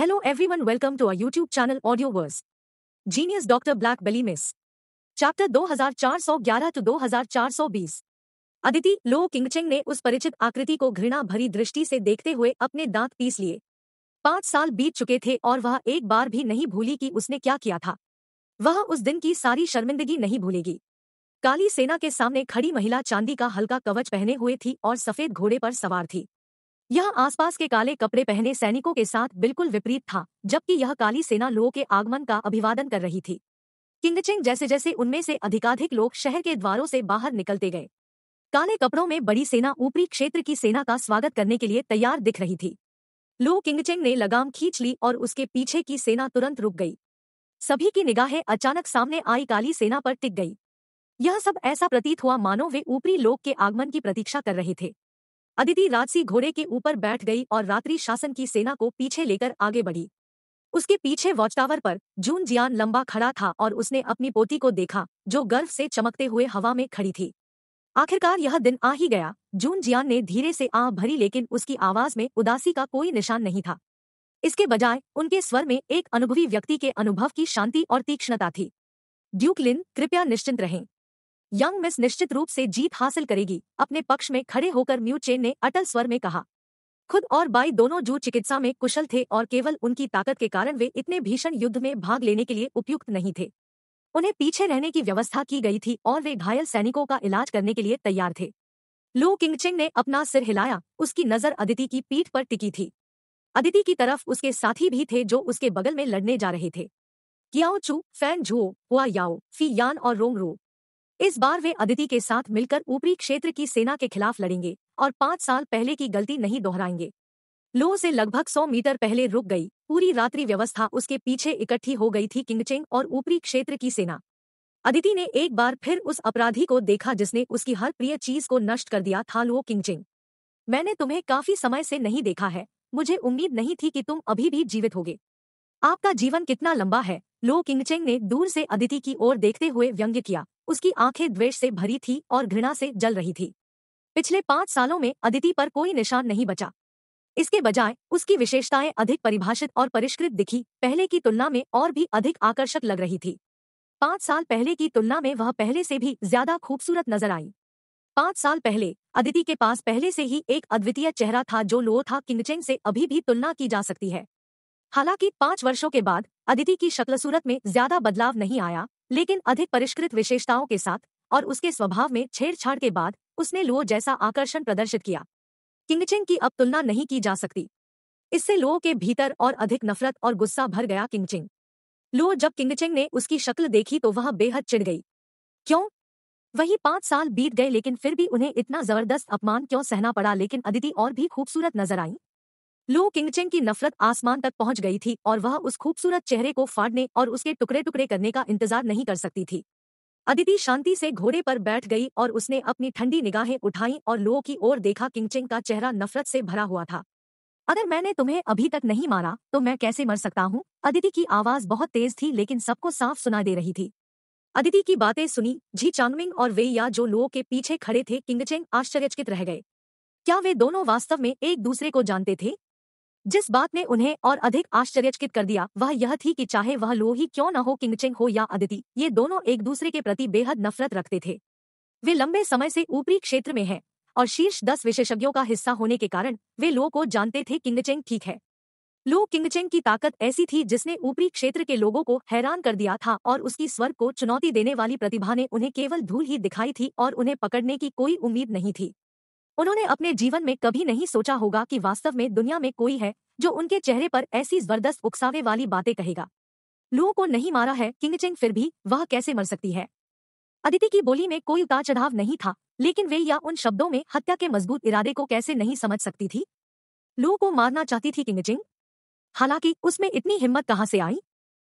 Hello everyone welcome to our YouTube channel Audioverse. Genius Dr. Black Belly Miss. Chapter 2411 to 2420 अदिति Luo Qingcheng ने उस परिचित आकृति को घृणा भरी दृष्टि से देखते हुए अपने दांत पीस लिए पांच साल बीत चुके थे और वह एक बार भी नहीं भूली कि उसने क्या किया था वह उस दिन की सारी शर्मिंदगी नहीं भूलेगी काली सेना के सामने खड़ी महिला चांदी का हल्का कवच पहने हुए थी और सफेद घोड़े पर सवार थी यह आसपास के काले कपड़े पहने सैनिकों के साथ बिल्कुल विपरीत था जबकि यह काली सेना लोगों के आगमन का अभिवादन कर रही थी किंगचिंग जैसे जैसे उनमें से अधिकाधिक लोग शहर के द्वारों से बाहर निकलते गए काले कपड़ों में बड़ी सेना ऊपरी क्षेत्र की सेना का स्वागत करने के लिए तैयार दिख रही थी लो किंगचिंग ने लगाम खींच ली और उसके पीछे की सेना तुरंत रुक गई सभी की निगाहें अचानक सामने आई काली सेना पर टिक गई यह सब ऐसा प्रतीत हुआ मानो वे ऊपरी लोग के आगमन की प्रतीक्षा कर रहे थे अदिति राजसी घोड़े के ऊपर बैठ गई और रात्रि शासन की सेना को पीछे लेकर आगे बढ़ी उसके पीछे वॉचटावर पर जून जियान लंबा खड़ा था और उसने अपनी पोती को देखा जो गर्व से चमकते हुए हवा में खड़ी थी आखिरकार यह दिन आ ही गया जून जियान ने धीरे से आ भरी लेकिन उसकी आवाज में उदासी का कोई निशान नहीं था इसके बजाय उनके स्वर में एक अनुभवी व्यक्ति के अनुभव की शांति और तीक्ष्णता थी ड्यूकलिन कृपया निश्चिंत रहें यंग मिस निश्चित रूप से जीत हासिल करेगी अपने पक्ष में खड़े होकर म्यू चेन ने अटल स्वर में कहा खुद और बाई दोनों जू चिकित्सा में कुशल थे और केवल उनकी ताकत के कारण वे इतने भीषण युद्ध में भाग लेने के लिए उपयुक्त नहीं थे उन्हें पीछे रहने की व्यवस्था की गई थी और वे घायल सैनिकों का इलाज करने के लिए तैयार थे लू किंगचिंग ने अपना सिर हिलाया उसकी नजर अदिति की पीठ पर टिकी थी अदिति की तरफ उसके साथी भी थे जो उसके बगल में लड़ने जा रहे थे कियाओ चू फैन झुओ हुआ याओ फी यान और रोंग रो इस बार वे अदिति के साथ मिलकर ऊपरी क्षेत्र की सेना के खिलाफ लड़ेंगे और पांच साल पहले की गलती नहीं दोहराएंगे लो से लगभग सौ मीटर पहले रुक गई पूरी रात्रि व्यवस्था उसके पीछे इकट्ठी हो गई थी किंगचेंग और ऊपरी क्षेत्र की सेना अदिति ने एक बार फिर उस अपराधी को देखा जिसने उसकी हर प्रिय चीज को नष्ट कर दिया था लो किंगचिंग मैंने तुम्हें काफी समय से नहीं देखा है मुझे उम्मीद नहीं थी कि तुम अभी भी जीवित होगे आपका जीवन कितना लंबा है लो किंगचेंग ने दूर से अदिति की ओर देखते हुए व्यंग्य किया उसकी आंखें द्वेष से भरी थी और घृणा से जल रही थी पिछले पांच सालों में अदिति पर कोई निशान नहीं बचा इसके बजाय उसकी विशेषताएं अधिक परिभाषित और परिष्कृत दिखी पहले की तुलना में और भी अधिक आकर्षक लग रही थी पांच साल पहले की तुलना में वह पहले से भी ज्यादा खूबसूरत नजर आई पांच साल पहले अदिति के पास पहले से ही एक अद्वितीय चेहरा था जो लो था किंगचेंग से अभी भी तुलना की जा सकती है हालांकि पांच वर्षों के बाद अदिति की शक्ल सूरत में ज्यादा बदलाव नहीं आया लेकिन अधिक परिष्कृत विशेषताओं के साथ और उसके स्वभाव में छेड़छाड़ के बाद उसने लुओ जैसा आकर्षण प्रदर्शित किया किंगचिंग की अब तुलना नहीं की जा सकती इससे लुओ के भीतर और अधिक नफरत और गुस्सा भर गया किंगचिंग लुओ जब किंगचिंग ने उसकी शक्ल देखी तो वह बेहद चिड़ गई क्यों वही पांच साल बीत गए लेकिन फिर भी उन्हें इतना जबरदस्त अपमान क्यों सहना पड़ा लेकिन अदिति और भी खूबसूरत नजर आई लू किंगचिंग की नफरत आसमान तक पहुंच गई थी और वह उस खूबसूरत चेहरे को फाड़ने और उसके टुकड़े टुकड़े करने का इंतजार नहीं कर सकती थी अदिति शांति से घोड़े पर बैठ गई और उसने अपनी ठंडी निगाहें उठाई और लू की ओर देखा किंगचिंग का चेहरा नफरत से भरा हुआ था अगर मैंने तुम्हें अभी तक नहीं मारा तो मैं कैसे मर सकता हूँ अदिति की आवाज बहुत तेज थी लेकिन सबको साफ सुना दे रही थी अदिति की बातें सुनी झी चांगमिंग और वे या जो लोगों के पीछे खड़े थे किंगचेंग आश्चर्यचकित रह गए क्या वे दोनों वास्तव में एक दूसरे को जानते थे जिस बात ने उन्हें और अधिक आश्चर्यचकित कर दिया वह यह थी कि चाहे वह लो ही क्यों न हो किंगचेंग हो या अदिति ये दोनों एक दूसरे के प्रति बेहद नफरत रखते थे वे लंबे समय से ऊपरी क्षेत्र में हैं और शीर्ष दस विशेषज्ञों का हिस्सा होने के कारण वे लो को जानते थे किंगचेंग ठीक है लो किंगचेंग की ताकत ऐसी थी जिसने ऊपरी क्षेत्र के लोगों को हैरान कर दिया था और उसकी स्वर्ग को चुनौती देने वाली प्रतिभा ने उन्हें केवल धूल ही दिखाई थी और उन्हें पकड़ने की कोई उम्मीद नहीं थी उन्होंने अपने जीवन में कभी नहीं सोचा होगा कि वास्तव में दुनिया में कोई है जो उनके चेहरे पर ऐसी जबरदस्त उकसावे वाली बातें कहेगा लुओ को नहीं मारा है किंगचिंग फिर भी वह कैसे मर सकती है अदिति की बोली में कोई उतार चढ़ाव नहीं था लेकिन वे या उन शब्दों में हत्या के मजबूत इरादे को कैसे नहीं समझ सकती थी लुओ को मारना चाहती थी किंगचिंग हालांकि उसमें इतनी हिम्मत कहाँ से आई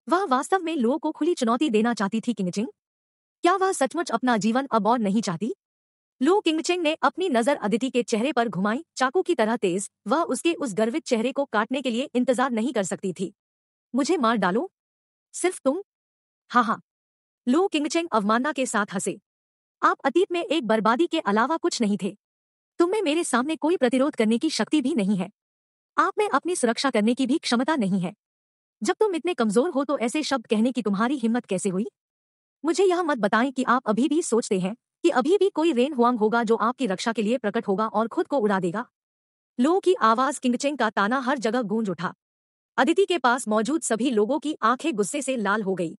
वह वास्तव में लुओ को खुली चुनौती देना चाहती थी किंगचिंग क्या वह सचमुच अपना जीवन अब और नहीं चाहती लू किंगचिंग ने अपनी नजर अदिति के चेहरे पर घुमाई चाकू की तरह तेज वह उसके उस गर्वित चेहरे को काटने के लिए इंतजार नहीं कर सकती थी मुझे मार डालो सिर्फ तुम हाँ हाँ लू किंगचेंग अवमानना के साथ हंसे आप अतीत में एक बर्बादी के अलावा कुछ नहीं थे तुम्हें मेरे सामने कोई प्रतिरोध करने की शक्ति भी नहीं है आप में अपनी सुरक्षा करने की भी क्षमता नहीं है जब तुम इतने कमजोर हो तो ऐसे शब्द कहने की तुम्हारी हिम्मत कैसे हुई मुझे यह मत बताएं कि आप अभी भी सोचते हैं कि अभी भी कोई रेन हुआंग होगा जो आपकी रक्षा के लिए प्रकट होगा और खुद को उड़ा देगा लोगों की आवाज किंगचेंग का ताना हर जगह गूंज उठा अदिति के पास मौजूद सभी लोगों की आंखें गुस्से से लाल हो गई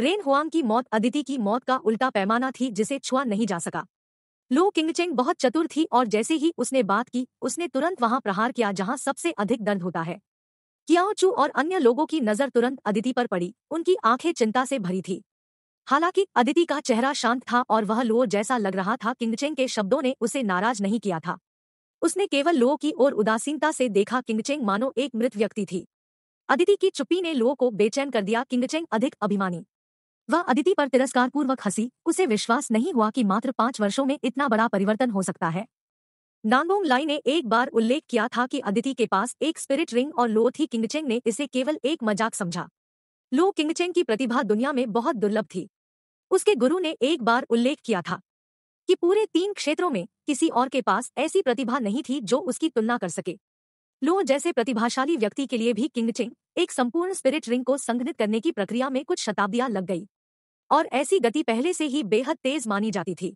रेन हुआंग की मौत अदिति की मौत का उल्टा पैमाना थी जिसे छुआ नहीं जा सका लो किंगचेंग बहुत चतुर थी और जैसे ही उसने बात की उसने तुरंत वहां प्रहार किया जहां सबसे अधिक दर्द होता है क्याओचू और अन्य लोगों की नजर तुरंत अदिति पर पड़ी उनकी आंखें चिंता से भरी थी हालांकि अदिति का चेहरा शांत था और वह लो जैसा लग रहा था किंगचेंग के शब्दों ने उसे नाराज नहीं किया था उसने केवल लो की ओर उदासीनता से देखा किंगचेंग मानो एक मृत व्यक्ति थी अदिति की चुप्पी ने लोअ को बेचैन कर दिया किंगचेंग अधिक अभिमानी वह अदिति पर तिरस्कार पूर्वक हंसी उसे विश्वास नहीं हुआ कि मात्र पांच वर्षों में इतना बड़ा परिवर्तन हो सकता है नांगोंग लाई ने एक बार उल्लेख किया था कि अदिति के पास एक स्पिरिट रिंग और लो थी किंगचेंग ने इसे केवल एक मजाक समझा लो किंगचेंग की प्रतिभा दुनिया में बहुत दुर्लभ थी उसके गुरु ने एक बार उल्लेख किया था कि पूरे तीन क्षेत्रों में किसी और के पास ऐसी प्रतिभा नहीं थी जो उसकी तुलना कर सके लो जैसे प्रतिभाशाली व्यक्ति के लिए भी किंग चिंग एक संपूर्ण स्पिरिट रिंग को संघनित करने की प्रक्रिया में कुछ शताब्दियां लग गई और ऐसी गति पहले से ही बेहद तेज मानी जाती थी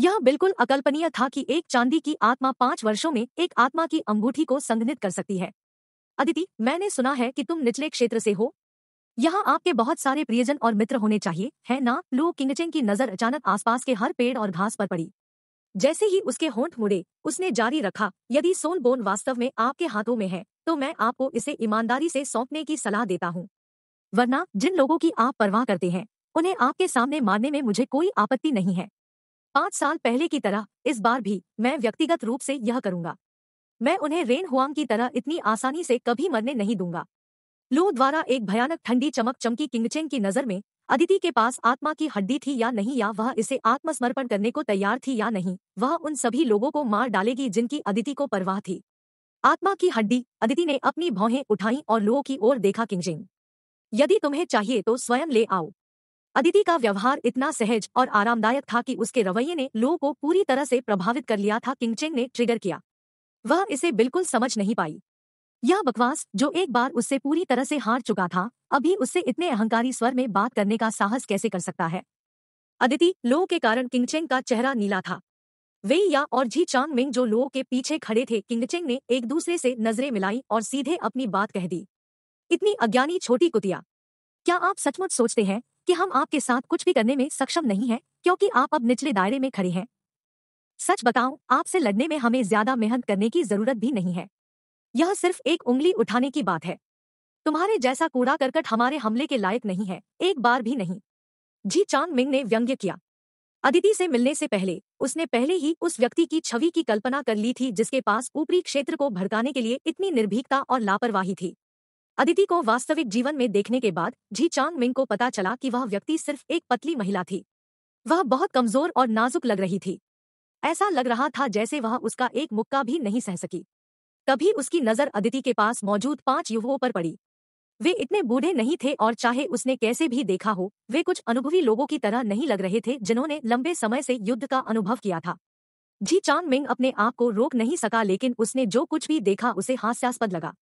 यह बिल्कुल अकल्पनीय था कि एक चांदी की आत्मा पांच वर्षों में एक आत्मा की अंगूठी को संघनित कर सकती है अदिति मैंने सुना है कि तुम निचले क्षेत्र से हो यहाँ आपके बहुत सारे प्रियजन और मित्र होने चाहिए है ना लू किंगचेंग की नजर अचानक आसपास के हर पेड़ और घास पर पड़ी जैसे ही उसके होंठ मुड़े उसने जारी रखा यदि सोन बोन वास्तव में आपके हाथों में है तो मैं आपको इसे ईमानदारी से सौंपने की सलाह देता हूँ वरना जिन लोगों की आप परवाह करते हैं उन्हें आपके सामने मारने में मुझे कोई आपत्ति नहीं है पाँच साल पहले की तरह इस बार भी मैं व्यक्तिगत रूप से यह करूंगा मैं उन्हें रेन हुआंग की तरह इतनी आसानी से कभी मरने नहीं दूंगा लू द्वारा एक भयानक ठंडी चमक चमकी किंगचेंग की नजर में अदिति के पास आत्मा की हड्डी थी या नहीं या वह इसे आत्मसमर्पण करने को तैयार थी या नहीं वह उन सभी लोगों को मार डालेगी जिनकी अदिति को परवाह थी आत्मा की हड्डी अदिति ने अपनी भौहें उठाई और लुओ की ओर देखा किंगजिंग यदि तुम्हें चाहिए तो स्वयं ले आओ अदिति का व्यवहार इतना सहज और आरामदायक था कि उसके रवैये ने लुओ को पूरी तरह से प्रभावित कर लिया था किंगचेंग ने ट्रिगर किया वह इसे बिल्कुल समझ नहीं पाई यह बकवास जो एक बार उससे पूरी तरह से हार चुका था अभी उससे इतने अहंकारी स्वर में बात करने का साहस कैसे कर सकता है अदिति लोह के कारण किंगचेंग का चेहरा नीला था वे या और झी चांग मिंग जो लोह के पीछे खड़े थे किंगचेंग ने एक दूसरे से नजरें मिलाई और सीधे अपनी बात कह दी इतनी अज्ञानी छोटी कुतिया क्या आप सचमुच सोचते हैं कि हम आपके साथ कुछ भी करने में सक्षम नहीं है क्योंकि आप अब निचले दायरे में खड़े हैं सच बताओ आपसे लड़ने में हमें ज्यादा मेहनत करने की जरूरत भी नहीं है यह सिर्फ एक उंगली उठाने की बात है तुम्हारे जैसा कूड़ा करकट हमारे हमले के लायक नहीं है एक बार भी नहीं जी चांग मिंग ने व्यंग्य किया अदिति से मिलने से पहले उसने पहले ही उस व्यक्ति की छवि की कल्पना कर ली थी जिसके पास ऊपरी क्षेत्र को भड़काने के लिए इतनी निर्भीकता और लापरवाही थी अदिति को वास्तविक जीवन में देखने के बाद जी चांग मिंग को पता चला कि वह व्यक्ति सिर्फ एक पतली महिला थी वह बहुत कमजोर और नाजुक लग रही थी ऐसा लग रहा था जैसे वह उसका एक मुक्का भी नहीं सह सकी तभी उसकी नजर अदिति के पास मौजूद पांच युवकों पर पड़ी वे इतने बूढ़े नहीं थे और चाहे उसने कैसे भी देखा हो वे कुछ अनुभवी लोगों की तरह नहीं लग रहे थे जिन्होंने लंबे समय से युद्ध का अनुभव किया था जी चांग मिंग अपने आप को रोक नहीं सका लेकिन उसने जो कुछ भी देखा उसे हास्यास्पद लगा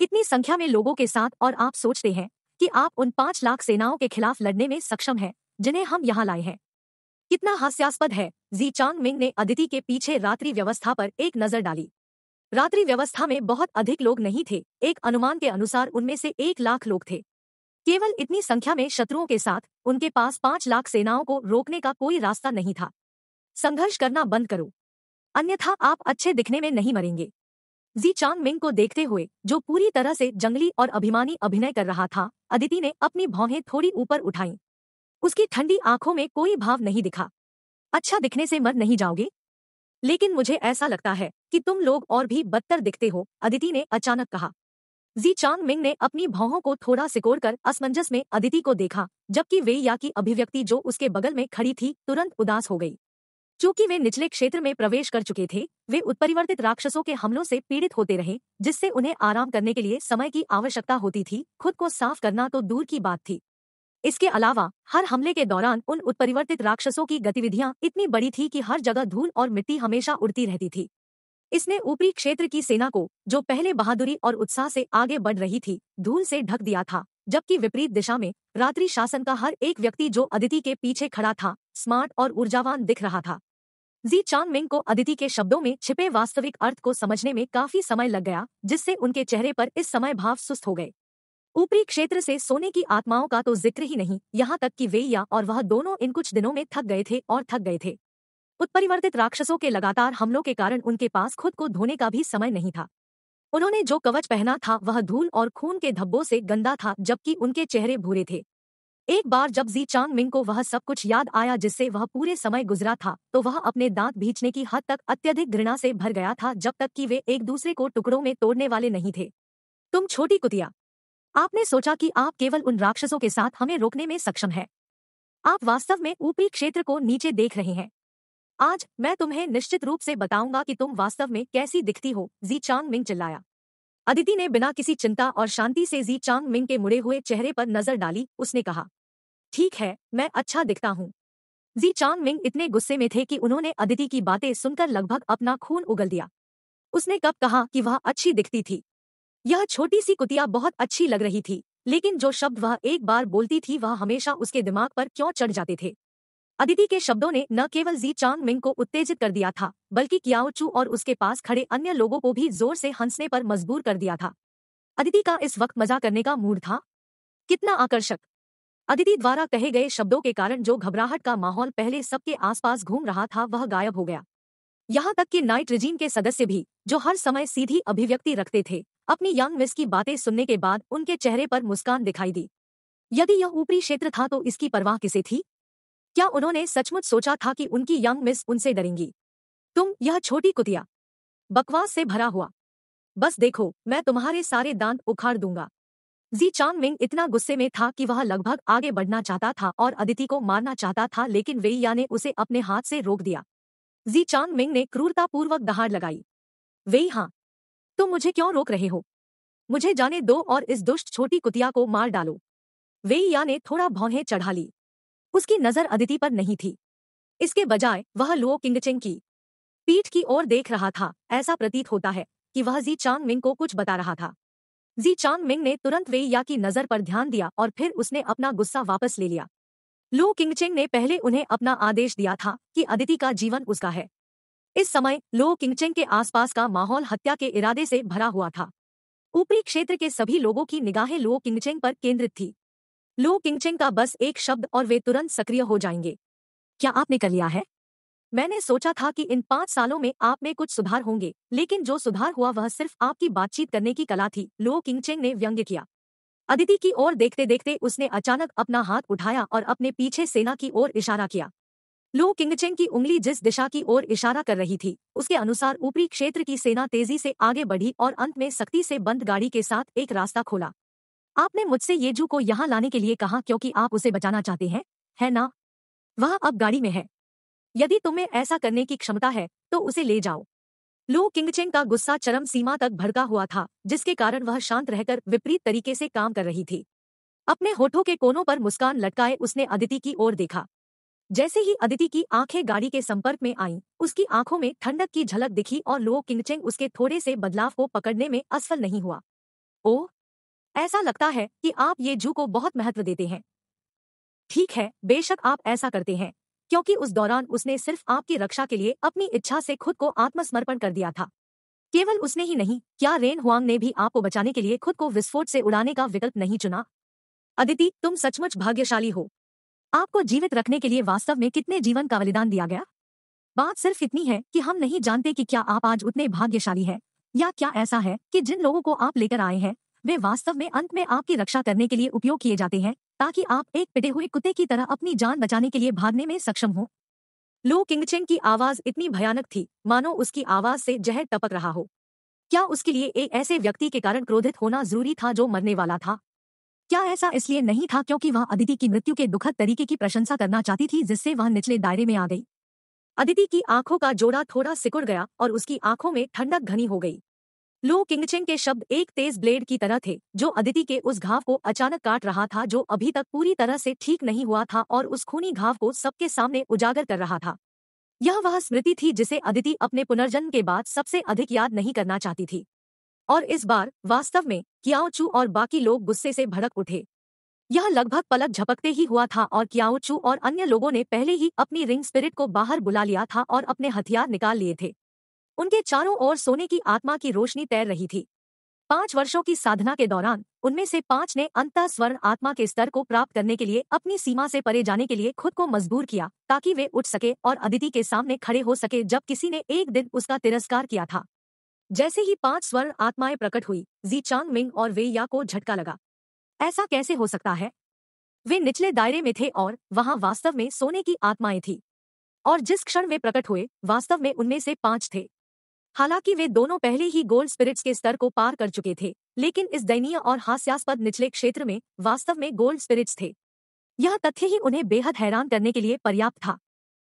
इतनी संख्या में लोगों के साथ और आप सोचते हैं कि आप उन पांच लाख सेनाओं के खिलाफ लड़ने में सक्षम हैं जिन्हें हम यहाँ लाए हैं कितना हास्यास्पद है जी चांग मिंग ने अदिति के पीछे रात्रि व्यवस्था पर एक नजर डाली रात्रि व्यवस्था में बहुत अधिक लोग नहीं थे एक अनुमान के अनुसार उनमें से एक लाख लोग थे केवल इतनी संख्या में शत्रुओं के साथ उनके पास पांच लाख सेनाओं को रोकने का कोई रास्ता नहीं था संघर्ष करना बंद करो अन्यथा आप अच्छे दिखने में नहीं मरेंगे जी चांग मिंग को देखते हुए जो पूरी तरह से जंगली और अभिमानी अभिनय कर रहा था अदिति ने अपनी भौहें थोड़ी ऊपर उठाई उसकी ठंडी आंखों में कोई भाव नहीं दिखा अच्छा दिखने से मर नहीं जाओगे लेकिन मुझे ऐसा लगता है कि तुम लोग और भी बदतर दिखते हो अदिति ने अचानक कहा जी चांग मिंग ने अपनी भावों को थोड़ा सिकोड़ कर असमंजस में अदिति को देखा जबकि वे या की अभिव्यक्ति जो उसके बगल में खड़ी थी तुरंत उदास हो गई चूंकि वे निचले क्षेत्र में प्रवेश कर चुके थे वे उत्परिवर्तित राक्षसों के हमलों से पीड़ित होते रहे जिससे उन्हें आराम करने के लिए समय की आवश्यकता होती थी खुद को साफ करना तो दूर की बात थी इसके अलावा हर हमले के दौरान उन उत्परिवर्तित राक्षसों की गतिविधियां इतनी बड़ी थी कि हर जगह धूल और मिट्टी हमेशा उड़ती रहती थी इसने ऊपरी क्षेत्र की सेना को जो पहले बहादुरी और उत्साह से आगे बढ़ रही थी धूल से ढक दिया था जबकि विपरीत दिशा में रात्रि शासन का हर एक व्यक्ति जो अदिति के पीछे खड़ा था स्मार्ट और ऊर्जावान दिख रहा था जी चांग मिंग को अदिति के शब्दों में छिपे वास्तविक अर्थ को समझने में काफी समय लग गया जिससे उनके चेहरे पर इस समय भाव सुस्त हो गए ऊपरी क्षेत्र से सोने की आत्माओं का तो जिक्र ही नहीं यहाँ तक कि वे या और वह दोनों इन कुछ दिनों में थक गए थे और थक गए थे उत्परिवर्तित राक्षसों के लगातार हमलों के कारण उनके पास खुद को धोने का भी समय नहीं था उन्होंने जो कवच पहना था वह धूल और खून के धब्बों से गंदा था जबकि उनके चेहरे भूरे थे एक बार जब जी चांग मिंग को वह सब कुछ याद आया जिससे वह पूरे समय गुजरा था तो वह अपने दांत भींचने की हद तक अत्यधिक घृणा से भर गया था जब तक कि वे एक दूसरे को टुकड़ों में तोड़ने वाले नहीं थे तुम छोटी कुतिया आपने सोचा कि आप केवल उन राक्षसों के साथ हमें रोकने में सक्षम हैं आप वास्तव में ऊपरी क्षेत्र को नीचे देख रहे हैं आज मैं तुम्हें निश्चित रूप से बताऊंगा कि तुम वास्तव में कैसी दिखती हो जी चांग मिंग चिल्लाया अदिति ने बिना किसी चिंता और शांति से जी चांग मिंग के मुड़े हुए चेहरे पर नजर डाली उसने कहा ठीक है मैं अच्छा दिखता हूँ जी चांग मिंग इतने गुस्से में थे कि उन्होंने अदिति की बातें सुनकर लगभग अपना खून उगल दिया उसने कब कहा कि वह अच्छी दिखती थी यह छोटी सी कुतिया बहुत अच्छी लग रही थी लेकिन जो शब्द वह एक बार बोलती थी वह हमेशा उसके दिमाग पर क्यों चढ़ जाते थे अदिति के शब्दों ने न केवल जी चांग मिंग को उत्तेजित कर दिया था बल्कि कियाओचू और उसके पास खड़े अन्य लोगों को भी जोर से हंसने पर मजबूर कर दिया था अदिति का इस वक्त मजा करने का मूड था कितना आकर्षक अदिति द्वारा कहे गए शब्दों के कारण जो घबराहट का माहौल पहले सबके आसपास घूम रहा था वह गायब हो गया यहाँ तक कि नाइट रिजीम के सदस्य भी जो हर समय सीधी अभिव्यक्ति रखते थे अपनी यंग मिस की बातें सुनने के बाद उनके चेहरे पर मुस्कान दिखाई दी यदि यह ऊपरी क्षेत्र था तो इसकी परवाह किसे थी क्या उन्होंने सचमुच सोचा था कि उनकी यंग मिस उनसे डरेंगी तुम यह छोटी कुतिया बकवास से भरा हुआ बस देखो मैं तुम्हारे सारे दांत उखाड़ दूंगा जी चांग मिंग इतना गुस्से में था कि वह लगभग आगे बढ़ना चाहता था और अदिति को मारना चाहता था लेकिन वेइया ने उसे अपने हाथ से रोक दिया जी चांग मिंग ने क्रूरतापूर्वक दहाड़ लगाई वे हाँ तुम तो मुझे क्यों रोक रहे हो मुझे जाने दो और इस दुष्ट छोटी कुतिया को मार डालो वे या ने थोड़ा भौहें चढ़ा ली उसकी नजर अदिति पर नहीं थी इसके बजाय वह लुओ किंगचिंग की पीठ की ओर देख रहा था ऐसा प्रतीत होता है कि वह जी चांग मिंग को कुछ बता रहा था जी चांग मिंग ने तुरंत वे या की नजर पर ध्यान दिया और फिर उसने अपना गुस्सा वापस ले लिया लू किंगचेंग ने पहले उन्हें अपना आदेश दिया था कि अदिति का जीवन उसका है इस समय लो किंगचेंग के आसपास का माहौल हत्या के इरादे से भरा हुआ था ऊपरी क्षेत्र के सभी लोगों की निगाहें लो किंगचेंग पर केंद्रित थी लो किंगचेंग का बस एक शब्द और वे तुरंत सक्रिय हो जाएंगे क्या आपने कर लिया है मैंने सोचा था कि इन पांच सालों में आप में कुछ सुधार होंगे लेकिन जो सुधार हुआ वह सिर्फ आपकी बातचीत करने की कला थी लो किंगचेंग ने व्यंग्य किया अदिति की ओर देखते देखते उसने अचानक अपना हाथ उठाया और अपने पीछे सेना की ओर इशारा किया लू किंगचेंग की उंगली जिस दिशा की ओर इशारा कर रही थी उसके अनुसार ऊपरी क्षेत्र की सेना तेजी से आगे बढ़ी और अंत में सख्ती से बंद गाड़ी के साथ एक रास्ता खोला आपने मुझसे येजू को यहाँ लाने के लिए कहा क्योंकि आप उसे बचाना चाहते हैं है ना वह अब गाड़ी में है यदि तुम्हें ऐसा करने की क्षमता है तो उसे ले जाओ लू किंगचिंग का गुस्सा चरम सीमा तक भड़का हुआ था जिसके कारण वह शांत रहकर विपरीत तरीके से काम कर रही थी अपने होठों के कोनों पर मुस्कान लटकाए उसने अदिति की ओर देखा जैसे ही अदिति की आंखें गाड़ी के संपर्क में आईं, उसकी आंखों में ठंडक की झलक दिखी और लो किंगचेंग उसके थोड़े से बदलाव को पकड़ने में असफल नहीं हुआ ओ ऐसा लगता है कि आप ये जू को बहुत महत्व देते हैं ठीक है बेशक आप ऐसा करते हैं क्योंकि उस दौरान उसने सिर्फ आपकी रक्षा के लिए अपनी इच्छा से खुद को आत्मसमर्पण कर दिया था केवल उसने ही नहीं क्या रेन हुआंग ने भी आपको बचाने के लिए खुद को विस्फोट से उड़ाने का विकल्प नहीं चुना अदिति तुम सचमुच भाग्यशाली हो आपको जीवित रखने के लिए वास्तव में कितने जीवन का बलिदान दिया गया बात सिर्फ इतनी है कि हम नहीं जानते कि क्या आप आज उतने भाग्यशाली हैं या क्या ऐसा है कि जिन लोगों को आप लेकर आए हैं वे वास्तव में अंत में आपकी रक्षा करने के लिए उपयोग किए जाते हैं ताकि आप एक पिटे हुए कुत्ते की तरह अपनी जान बचाने के लिए भागने में सक्षम हो लो किंगचेंग की आवाज इतनी भयानक थी मानो उसकी आवाज से जहर टपक रहा हो क्या उसके लिए एक ऐसे व्यक्ति के कारण क्रोधित होना जरूरी था जो मरने वाला था क्या ऐसा इसलिए नहीं था क्योंकि वह अदिति की मृत्यु के दुखद तरीके की प्रशंसा करना चाहती थी जिससे वह निचले दायरे में आ गई अदिति की आंखों का जोड़ा थोड़ा सिकुड़ गया और उसकी आंखों में ठंडक घनी हो गई लू किंगचिंग के शब्द एक तेज ब्लेड की तरह थे जो अदिति के उस घाव को अचानक काट रहा था जो अभी तक पूरी तरह से ठीक नहीं हुआ था और उस खूनी घाव को सबके सामने उजागर कर रहा था यह वह स्मृति थी जिसे अदिति अपने पुनर्जन्म के बाद सबसे अधिक याद नहीं करना चाहती थी और इस बार वास्तव में कियाओचू और बाकी लोग गुस्से से भड़क उठे यह लगभग पलक झपकते ही हुआ था और कियाओचू और अन्य लोगों ने पहले ही अपनी रिंग स्पिरिट को बाहर बुला लिया था और अपने हथियार निकाल लिए थे उनके चारों ओर सोने की आत्मा की रोशनी तैर रही थी पांच वर्षों की साधना के दौरान उनमें से पांच ने अंत स्वर्ण आत्मा के स्तर को प्राप्त करने के लिए अपनी सीमा से परे जाने के लिए खुद को मजबूर किया ताकि वे उठ सके और अदिति के सामने खड़े हो सके जब किसी ने एक दिन उसका तिरस्कार किया था जैसे ही पांच स्वर्ण आत्माएं प्रकट हुई जी चांग मिंग और वे या को झटका लगा ऐसा कैसे हो सकता है वे निचले दायरे में थे और वहां वास्तव में सोने की आत्माएं थी और जिस क्षण वे प्रकट हुए वास्तव में उनमें से पांच थे हालांकि वे दोनों पहले ही गोल्ड स्पिरिट्स के स्तर को पार कर चुके थे लेकिन इस दयनीय और हास्यास्पद निचले क्षेत्र में वास्तव में गोल्ड स्पिरिट्स थे यह तथ्य ही उन्हें बेहद हैरान करने के लिए पर्याप्त था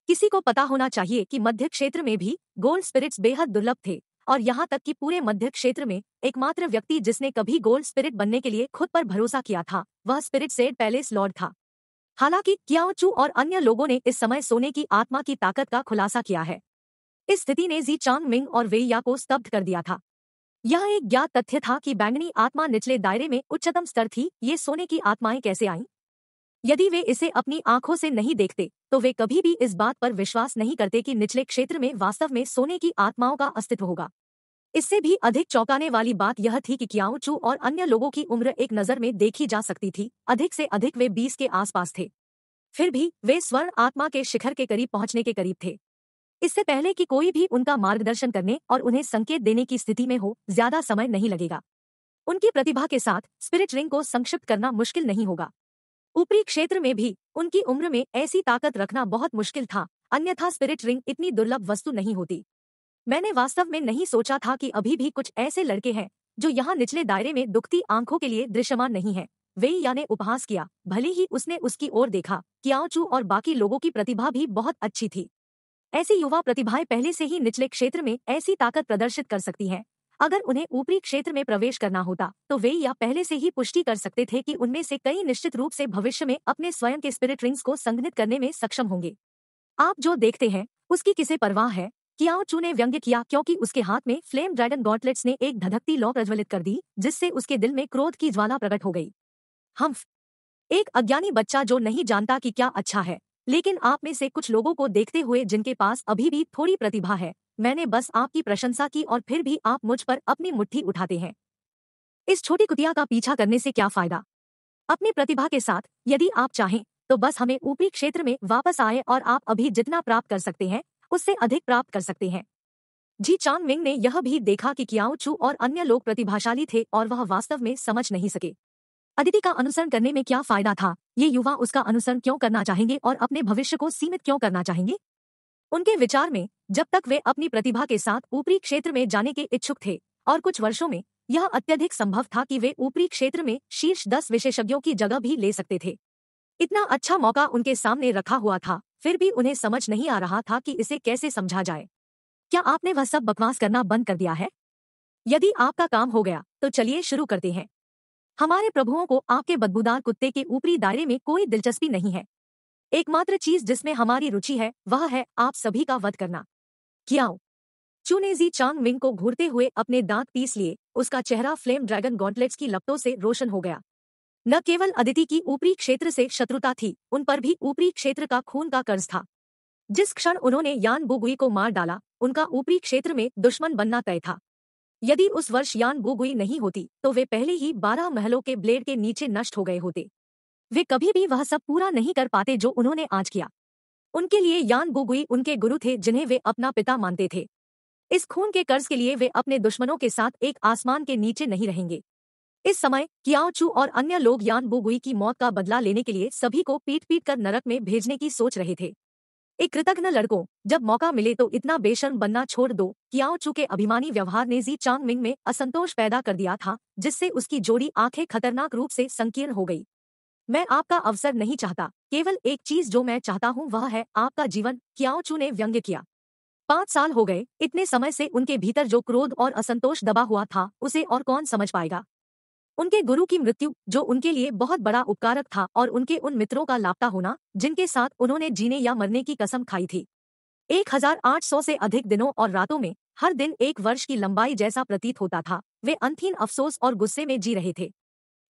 किसी को पता होना चाहिए कि मध्य क्षेत्र में भी गोल्ड स्पिरिट्स बेहद दुर्लभ थे और यहाँ तक कि पूरे मध्य क्षेत्र में एकमात्र व्यक्ति जिसने कभी गोल्ड स्पिरिट बनने के लिए खुद पर भरोसा किया था वह स्पिरिट सेड पैलेस लॉर्ड था हालांकि क्याओचू और अन्य लोगों ने इस समय सोने की आत्मा की ताकत का खुलासा किया है इस स्थिति ने जी चांग मिंग और वे या को स्तब्ध कर दिया था यह एक ज्ञात तथ्य था कि बैंगनी आत्मा निचले दायरे में उच्चतम स्तर थी ये सोने की आत्माएं कैसे आईं यदि वे इसे अपनी आंखों से नहीं देखते तो वे कभी भी इस बात पर विश्वास नहीं करते कि निचले क्षेत्र में वास्तव में सोने की आत्माओं का अस्तित्व होगा इससे भी अधिक चौंकाने वाली बात यह थी कि क्याउचू और अन्य लोगों की उम्र एक नज़र में देखी जा सकती थी अधिक से अधिक वे बीस के आसपास थे फिर भी वे स्वर्ण आत्मा के शिखर के करीब पहुंचने के करीब थे इससे पहले कि कोई भी उनका मार्गदर्शन करने और उन्हें संकेत देने की स्थिति में हो ज्यादा समय नहीं लगेगा उनकी प्रतिभा के साथ स्पिरिट रिंग को संक्षिप्त करना मुश्किल नहीं होगा ऊपरी क्षेत्र में भी उनकी उम्र में ऐसी ताकत रखना बहुत मुश्किल था अन्यथा स्पिरिट रिंग इतनी दुर्लभ वस्तु नहीं होती मैंने वास्तव में नहीं सोचा था कि अभी भी कुछ ऐसे लड़के हैं जो यहाँ निचले दायरे में दुखती आंखों के लिए दृश्यमान नहीं है वेई या ने उपहास किया भले ही उसने उसकी ओर देखा कियाओचू और बाकी लोगों की प्रतिभा भी बहुत अच्छी थी ऐसी युवा प्रतिभाएं पहले से ही निचले क्षेत्र में ऐसी ताकत प्रदर्शित कर सकती हैं अगर उन्हें ऊपरी क्षेत्र में प्रवेश करना होता तो वे या पहले से ही पुष्टि कर सकते थे कि उनमें से कई निश्चित रूप से भविष्य में अपने स्वयं के स्पिरिट रिंग्स को संगठित करने में सक्षम होंगे आप जो देखते हैं उसकी किसे परवाह है कियाओ चू ने व्यंग्य किया क्योंकि उसके हाथ में फ्लेम ड्रैगन गॉटलेट्स ने एक धधकती लौ प्रज्वलित कर दी जिससे उसके दिल में क्रोध की ज्वाला प्रकट हो गई हम एक अज्ञानी बच्चा जो नहीं जानता कि क्या अच्छा है लेकिन आप में से कुछ लोगों को देखते हुए जिनके पास अभी भी थोड़ी प्रतिभा है मैंने बस आपकी प्रशंसा की और फिर भी आप मुझ पर अपनी मुट्ठी उठाते हैं इस छोटी कुतिया का पीछा करने से क्या फायदा अपनी प्रतिभा के साथ यदि आप चाहें तो बस हमें ऊपरी क्षेत्र में वापस आए और आप अभी जितना प्राप्त कर सकते हैं उससे अधिक प्राप्त कर सकते हैं जी चांग विंग ने यह भी देखा कि कियाओ चू और अन्य लोग प्रतिभाशाली थे और वह वास्तव में समझ नहीं सके अदिति का अनुसरण करने में क्या फायदा था ये युवा उसका अनुसरण क्यों करना चाहेंगे और अपने भविष्य को सीमित क्यों करना चाहेंगे उनके विचार में जब तक वे अपनी प्रतिभा के साथ ऊपरी क्षेत्र में जाने के इच्छुक थे और कुछ वर्षों में यह अत्यधिक संभव था कि वे ऊपरी क्षेत्र में शीर्ष दस विशेषज्ञों की जगह भी ले सकते थे इतना अच्छा मौका उनके सामने रखा हुआ था फिर भी उन्हें समझ नहीं आ रहा था कि इसे कैसे समझा जाए क्या आपने वह सब बकवास करना बंद कर दिया है यदि आपका काम हो गया तो चलिए शुरू करते हैं हमारे प्रभुओं को आपके बदबूदार कुत्ते के ऊपरी दायरे में कोई दिलचस्पी नहीं है एकमात्र चीज जिसमें हमारी रुचि है वह है आप सभी का वध करना क्या चुनेजी चांग विंग को घूरते हुए अपने दांत पीस लिए उसका चेहरा फ्लेम ड्रैगन गॉन्टलेट्स की लपटों से रोशन हो गया न केवल अदिति की ऊपरी क्षेत्र से शत्रुता थी उन पर भी ऊपरी क्षेत्र का खून का कर्ज था जिस क्षण उन्होंने यान बुगुई को मार डाला उनका ऊपरी क्षेत्र में दुश्मन बनना तय था यदि उस वर्ष यान गोगुई नहीं होती तो वे पहले ही बारह महलों के ब्लेड के नीचे नष्ट हो गए होते वे कभी भी वह सब पूरा नहीं कर पाते जो उन्होंने आज किया उनके लिए यान गोगुई उनके गुरु थे जिन्हें वे अपना पिता मानते थे इस खून के कर्ज के लिए वे अपने दुश्मनों के साथ एक आसमान के नीचे नहीं रहेंगे इस समय कियाओचू और अन्य लोग यान बुगुई की मौत का बदला लेने के लिए सभी को पीट पीट कर नरक में भेजने की सोच रहे थे एक कृतज्ञ लड़कों जब मौका मिले तो इतना बेशर्म बनना छोड़ दो कियाओ चू के अभिमानी व्यवहार ने जी चांग मिंग में असंतोष पैदा कर दिया था जिससे उसकी जोड़ी आंखें खतरनाक रूप से संकीर्ण हो गई मैं आपका अवसर नहीं चाहता केवल एक चीज जो मैं चाहता हूँ वह है आपका जीवन कियाओ चू ने व्यंग्य किया पाँच साल हो गए इतने समय से उनके भीतर जो क्रोध और असंतोष दबा हुआ था उसे और कौन समझ पाएगा उनके गुरु की मृत्यु जो उनके लिए बहुत बड़ा उपकारक था और उनके उन मित्रों का लापता होना जिनके साथ उन्होंने जीने या मरने की कसम खाई थी 1800 से अधिक दिनों और रातों में हर दिन एक वर्ष की लंबाई जैसा प्रतीत होता था वे अंतिम अफसोस और गुस्से में जी रहे थे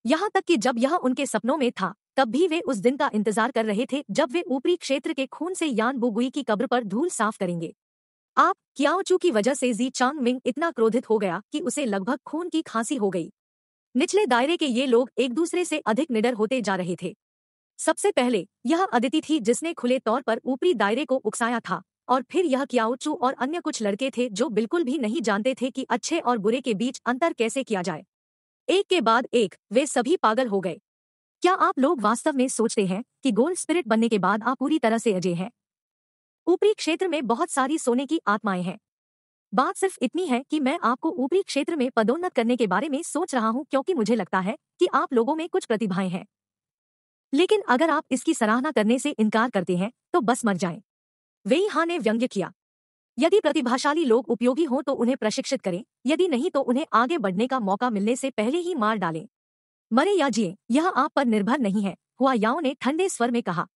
यहाँ तक कि जब यह उनके सपनों में था तब भी वे उस दिन का इंतजार कर रहे थे जब वे ऊपरी क्षेत्र के खून से यान बुगुई की कब्र पर धूल साफ करेंगे आप क्याओचू की वजह से जी चांग मिंग इतना क्रोधित हो गया कि उसे लगभग खून की खांसी हो गई निचले दायरे के ये लोग एक दूसरे से अधिक निडर होते जा रहे थे सबसे पहले यह अदिति थी जिसने खुले तौर पर ऊपरी दायरे को उकसाया था और फिर यह कियाउचू और अन्य कुछ लड़के थे जो बिल्कुल भी नहीं जानते थे कि अच्छे और बुरे के बीच अंतर कैसे किया जाए एक के बाद एक वे सभी पागल हो गए क्या आप लोग वास्तव में सोचते हैं कि गोल्ड स्पिरिट बनने के बाद आप पूरी तरह से अजय हैं ऊपरी क्षेत्र में बहुत सारी सोने की आत्माएं हैं बात सिर्फ इतनी है कि मैं आपको ऊपरी क्षेत्र में पदोन्नत करने के बारे में सोच रहा हूँ क्योंकि मुझे लगता है कि आप लोगों में कुछ प्रतिभाएं हैं लेकिन अगर आप इसकी सराहना करने से इनकार करते हैं तो बस मर जाएं। वे हाँ ने व्यंग्य किया यदि प्रतिभाशाली लोग उपयोगी हों तो उन्हें प्रशिक्षित करें यदि नहीं तो उन्हें आगे बढ़ने का मौका मिलने से पहले ही मार डालें मरे या जिए यह आप पर निर्भर नहीं है हुआ याओ ने ठंडे स्वर में कहा